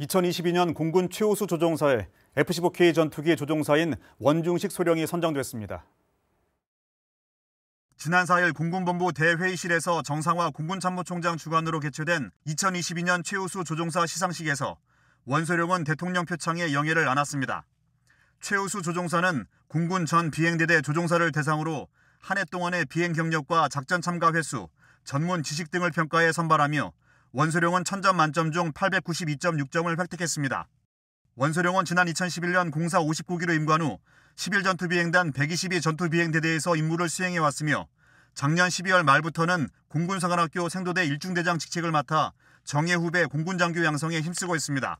2022년 공군 최우수 조종사에 F-15K 전투기 조종사인 원중식 소령이 선정됐습니다. 지난 4일 공군본부 대회의실에서 정상화 공군참모총장 주관으로 개최된 2022년 최우수 조종사 시상식에서 원소령은 대통령 표창에 영예를 안았습니다. 최우수 조종사는 공군 전 비행대대 조종사를 대상으로 한 해 동안의 비행 경력과 작전 참가 횟수, 전문 지식 등을 평가해 선발하며 원소룡은 1000점 만점 중 892.6점을 획득했습니다. 원소룡은 지난 2011년 공사 59기로 임관 후 11전투비행단 122전투비행대대에서 임무를 수행해왔으며 작년 12월 말부터는 공군사관학교 생도대 일중대장 직책을 맡아 정예 후배 공군장교 양성에 힘쓰고 있습니다.